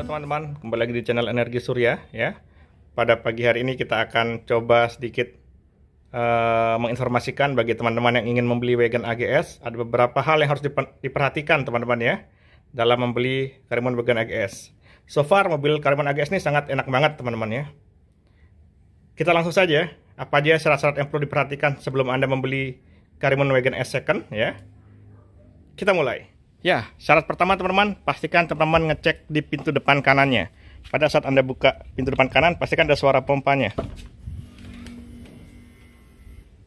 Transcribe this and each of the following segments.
Halo teman-teman, kembali lagi di channel Energi Surya ya. Pada pagi hari ini kita akan coba sedikit uh, menginformasikan bagi teman-teman yang ingin membeli wagon AGS, ada beberapa hal yang harus diperhatikan teman-teman ya dalam membeli Karimun wagon AGS. So far mobil Karimun AGS ini sangat enak banget teman-teman ya. Kita langsung saja apa aja syarat-syarat yang perlu diperhatikan sebelum Anda membeli Karimun wagon S second ya. Kita mulai. Ya, syarat pertama teman-teman, pastikan teman-teman ngecek di pintu depan kanannya. Pada saat Anda buka pintu depan kanan, pastikan ada suara pompanya.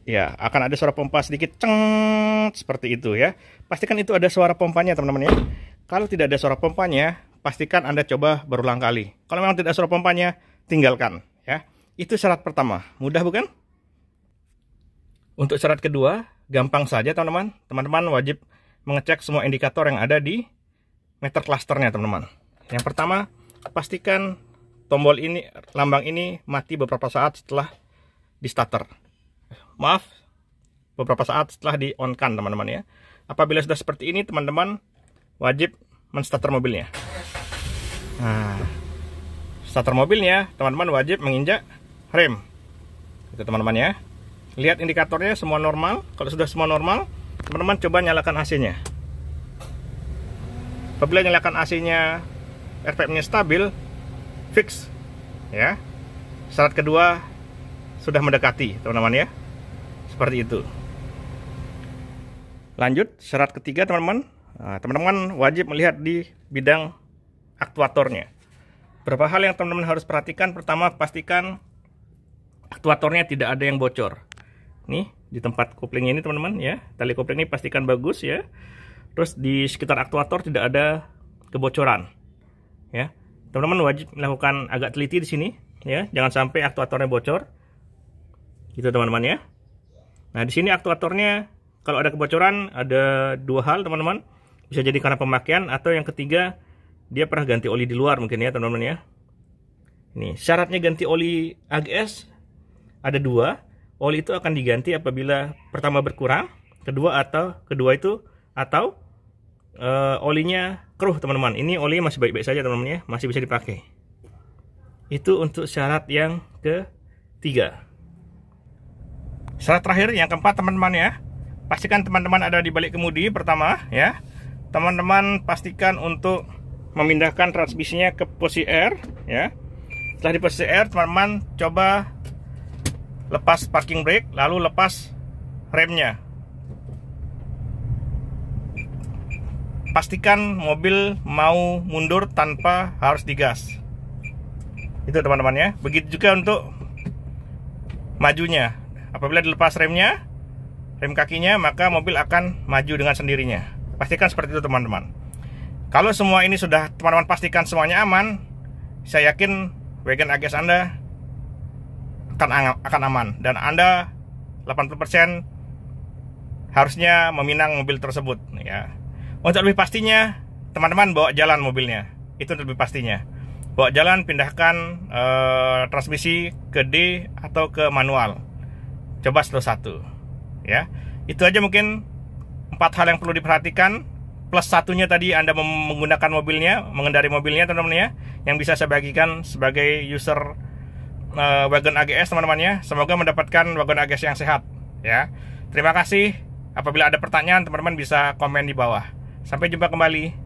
Ya, akan ada suara pompa sedikit ceng seperti itu ya. Pastikan itu ada suara pompanya teman-teman ya. Kalau tidak ada suara pompanya, pastikan Anda coba berulang kali. Kalau memang tidak ada suara pompanya, tinggalkan ya. Itu syarat pertama. Mudah bukan? Untuk syarat kedua, gampang saja teman-teman. Teman-teman wajib mengecek semua indikator yang ada di meter klasternya teman-teman yang pertama pastikan tombol ini lambang ini mati beberapa saat setelah di starter maaf beberapa saat setelah di on kan teman-teman ya apabila sudah seperti ini teman-teman wajib men-starter mobilnya nah starter mobilnya teman-teman wajib menginjak rem itu teman-teman ya lihat indikatornya semua normal kalau sudah semua normal teman-teman coba nyalakan AC-nya apabila nyalakan AC-nya RPM-nya stabil fix ya syarat kedua sudah mendekati teman-teman ya seperti itu lanjut syarat ketiga teman-teman teman nah, teman-teman wajib melihat di bidang aktuatornya Berapa hal yang teman-teman harus perhatikan pertama pastikan aktuatornya tidak ada yang bocor nih di tempat koplingnya ini teman-teman ya tali kopling ini pastikan bagus ya terus di sekitar aktuator tidak ada kebocoran ya teman-teman wajib melakukan agak teliti di sini ya jangan sampai aktuatornya bocor gitu teman-teman ya nah di sini aktuatornya kalau ada kebocoran ada dua hal teman-teman bisa jadi karena pemakaian atau yang ketiga dia pernah ganti oli di luar mungkin ya teman-teman ya ini syaratnya ganti oli AGS ada dua oli itu akan diganti apabila pertama berkurang, kedua atau kedua itu atau e, olinya keruh teman-teman. Ini oli masih baik-baik saja teman-teman ya, masih bisa dipakai. Itu untuk syarat yang ketiga. Syarat terakhir yang keempat teman-teman ya. Pastikan teman-teman ada di balik kemudi pertama ya. Teman-teman pastikan untuk memindahkan transmisinya ke posisi R ya. Setelah di posisi R, teman-teman coba lepas parking brake, lalu lepas remnya. Pastikan mobil mau mundur tanpa harus digas. Itu teman-teman ya. Begitu juga untuk majunya. Apabila dilepas remnya, rem kakinya, maka mobil akan maju dengan sendirinya. Pastikan seperti itu teman-teman. Kalau semua ini sudah teman-teman pastikan semuanya aman, saya yakin wagon AGS Anda akan akan aman dan Anda 80% harusnya meminang mobil tersebut ya. Untuk lebih pastinya, teman-teman bawa jalan mobilnya. Itu lebih pastinya. Bawa jalan pindahkan eh, transmisi ke D atau ke manual. Coba slow satu ya. Itu aja mungkin empat hal yang perlu diperhatikan plus satunya tadi Anda menggunakan mobilnya, mengendari mobilnya teman-teman ya, yang bisa saya bagikan sebagai user uh, wagon AGS teman-temannya. Semoga mendapatkan wagon AGS yang sehat ya. Terima kasih. Apabila ada pertanyaan teman-teman bisa komen di bawah. Sampai jumpa kembali.